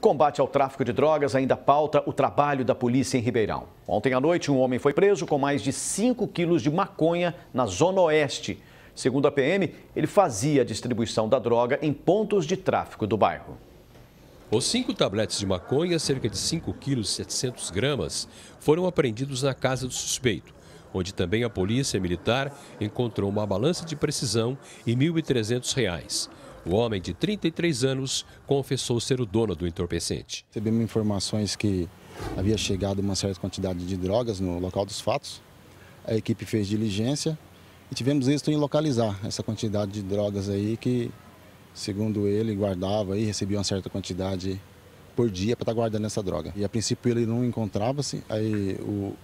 O combate ao tráfico de drogas ainda pauta o trabalho da polícia em Ribeirão. Ontem à noite, um homem foi preso com mais de 5 quilos de maconha na Zona Oeste. Segundo a PM, ele fazia a distribuição da droga em pontos de tráfico do bairro. Os cinco tabletes de maconha, cerca de 5 quilos 700 gramas, foram apreendidos na casa do suspeito, onde também a polícia militar encontrou uma balança de precisão e R$ 1.300. O homem de 33 anos confessou ser o dono do entorpecente. Recebemos informações que havia chegado uma certa quantidade de drogas no local dos fatos. A equipe fez diligência e tivemos êxito em localizar essa quantidade de drogas aí que, segundo ele, guardava e recebia uma certa quantidade por dia para estar tá guardando essa droga. E a princípio ele não encontrava-se, aí o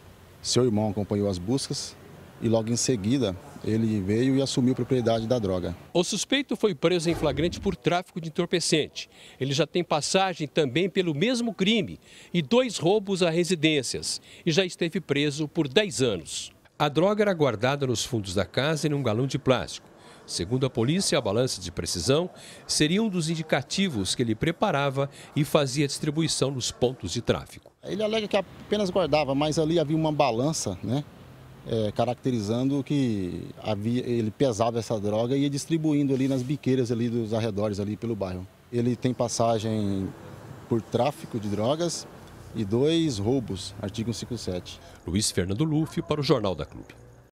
seu irmão acompanhou as buscas, e logo em seguida ele veio e assumiu a propriedade da droga. O suspeito foi preso em flagrante por tráfico de entorpecente. Ele já tem passagem também pelo mesmo crime e dois roubos a residências e já esteve preso por 10 anos. A droga era guardada nos fundos da casa em um galão de plástico. Segundo a polícia, a balança de precisão seria um dos indicativos que ele preparava e fazia distribuição nos pontos de tráfico. Ele alega que apenas guardava, mas ali havia uma balança, né, é, caracterizando que havia, ele pesava essa droga e ia distribuindo ali nas biqueiras ali dos arredores ali pelo bairro. Ele tem passagem por tráfico de drogas e dois roubos, artigo 157. Luiz Fernando Luffy para o Jornal da Clube.